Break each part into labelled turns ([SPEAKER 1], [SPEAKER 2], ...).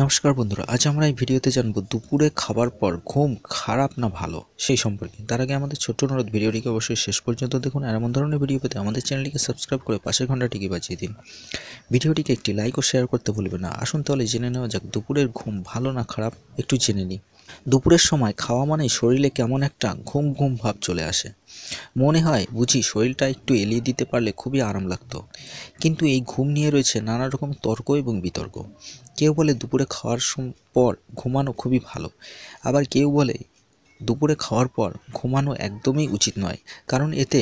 [SPEAKER 1] নমস্কার বন্ধুরা আজ আমরা এই ভিডিওতে জানবো দুপুরে খাবার পর ঘুম খারাপ না ভালো সেই সম্পর্কে তার আগে আমাদের ছোট্ট অনুরোধ ভিডিওটিকে অবশ্যই শেষ পর্যন্ত দেখুন আর এমন ধরনের ভিডিও পেতে আমাদের চ্যানেলটিকে সাবস্ক্রাইব করে পাশের ঘন্টাটিকে বাজিয়ে দিন ভিডিওটিকে একটি লাইক ও শেয়ার করতে ভুলবে না আসুন তাহলে জেনে নেওয়া যাক দুপুরের ঘুম ভালো না খারাপ একটু জেনে নিই দুপুরের সময় খাওয়া মানেই শরীরে কেমন একটা ঘুম ঘুম ভাব চলে আসে মনে হয় বুঝি শরীরটা একটু এলিয়ে দিতে পারলে খুবই আরাম লাগতো কিন্তু এই ঘুম নিয়ে রয়েছে নানা রকম তর্ক এবং বিতর্ক কেউ বলে দুপুরে খাওয়ার পর ঘুমানো খুবই ভালো আবার কেউ বলে দুপুরে খাওয়ার পর ঘুমানো একদমই উচিত নয় কারণ এতে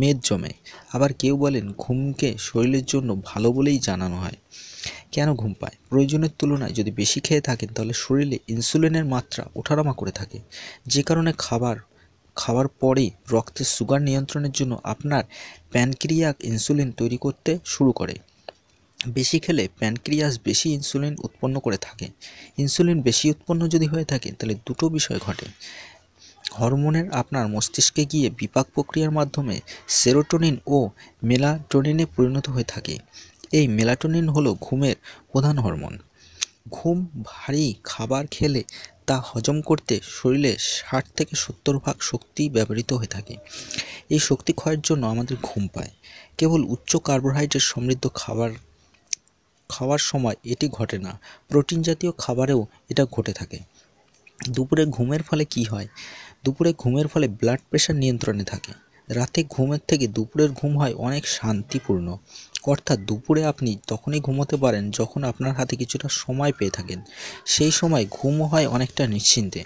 [SPEAKER 1] মেদ জমে আবার কেউ বলেন ঘুমকে শরীরের জন্য ভালো বলেই জানানো হয় কেন ঘুম পায় প্রয়োজনের তুলনায় যদি বেশি খেয়ে থাকেন তাহলে শরীরে ইনসুলিনের মাত্রা ওঠানামা করে থাকে যে কারণে খাবার খাওয়ার পরেই রক্তের সুগার নিয়ন্ত্রণের জন্য আপনার প্যানক্রিয়াক ইনসুলিন তৈরি করতে শুরু করে বেশি খেলে প্যানক্রিয়াস বেশি ইনসুলিন উৎপন্ন করে থাকে ইনসুলিন বেশি উৎপন্ন যদি হয়ে থাকে তাহলে দুটো বিষয় ঘটে হরমোনের আপনার মস্তিষ্কে গিয়ে বিপাক প্রক্রিয়ার মাধ্যমে সেরোটোনিন ও মেলাটোনিনে পরিণত হয়ে থাকে এই মেলাটোনিন হলো ঘুমের প্রধান হরমোন ঘুম ভারী খাবার খেলে তা হজম করতে শরীরে ষাট থেকে সত্তর ভাগ শক্তি ব্যবহৃত হয়ে থাকে এই শক্তি ক্ষয়ের জন্য আমাদের ঘুম পায় কেবল উচ্চ কার্বোহাইড্রেট সমৃদ্ধ খাবার খাওয়ার সময় এটি ঘটে না প্রোটিন জাতীয় খাবারেও এটা ঘটে থাকে দুপুরে ঘুমের ফলে কি হয় দুপুরে ঘুমের ফলে ব্লাড প্রেশার নিয়ন্ত্রণে থাকে রাতে ঘুমের থেকে দুপুরের ঘুম হয় অনেক শান্তিপূর্ণ অর্থাৎ দুপুরে আপনি তখনই ঘুমোতে পারেন যখন আপনার হাতে কিছুটা সময় পেয়ে থাকেন সেই সময় ঘুমও হয় অনেকটা নিশ্চিন্তে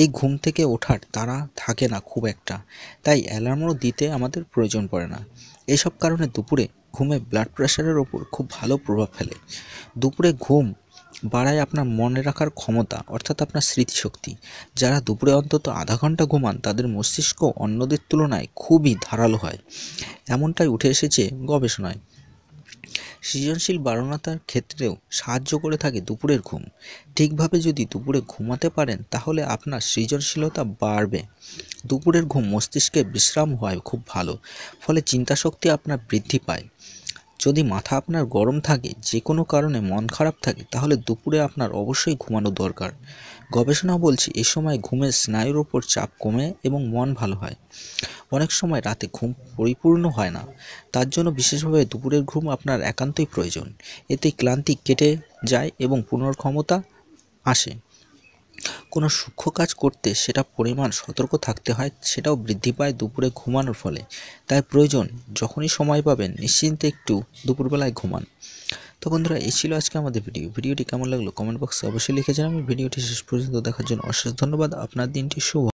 [SPEAKER 1] এই ঘুম থেকে ওঠার তারা থাকে না খুব একটা তাই অ্যালার্মও দিতে আমাদের প্রয়োজন পড়ে না এসব কারণে দুপুরে ঘুমে ব্লাড প্রেশারের ওপর খুব ভালো প্রভাব ফেলে দুপুরে ঘুম বাড়ায় আপনার মনে রাখার ক্ষমতা অর্থাৎ আপনার স্মৃতিশক্তি যারা দুপুরে অন্তত আধা ঘন্টা ঘুমান তাদের মস্তিষ্ক অন্যদের তুলনায় খুবই ধারালো হয় এমনটাই উঠে এসেছে গবেষণায় সৃজনশীল বারণতার ক্ষেত্রেও সাহায্য করে থাকে দুপুরের ঘুম ঠিকভাবে যদি দুপুরে ঘুমাতে পারেন তাহলে আপনার সৃজনশীলতা বাড়বে দুপুরের ঘুম মস্তিষ্কে বিশ্রাম হয় খুব ভালো ফলে চিন্তাশক্তি আপনার বৃদ্ধি পায় যদি মাথা আপনার গরম থাকে যে কোনো কারণে মন খারাপ থাকে তাহলে দুপুরে আপনার অবশ্যই ঘুমানো দরকার গবেষণা বলছে এ সময় ঘুমের স্নায়ুর ওপর চাপ কমে এবং মন ভালো হয় অনেক সময় রাতে ঘুম পরিপূর্ণ হয় না তার জন্য বিশেষভাবে দুপুরের ঘুম আপনার একান্তই প্রয়োজন এতে ক্লান্তি কেটে যায় এবং পুনর্ক্ষমতা আসে কোনো সূক্ষ্ম কাজ করতে সেটা পরিমাণ সতর্ক থাকতে হয় সেটাও বৃদ্ধি পায় দুপুরে ঘুমানোর ফলে তাই প্রয়োজন যখনই সময় পাবেন নিশ্চিন্তে একটু দুপুরবেলায় ঘুমান তো বন্ধুরা এই ছিল আজকে আমাদের ভিডিও ভিডিওটি কেমন লাগলো কমেন্ট বক্সে অবশ্যই লিখে আমি ভিডিওটি শেষ পর্যন্ত দেখার জন্য অশেষ ধন্যবাদ আপনার দিনটি শুভ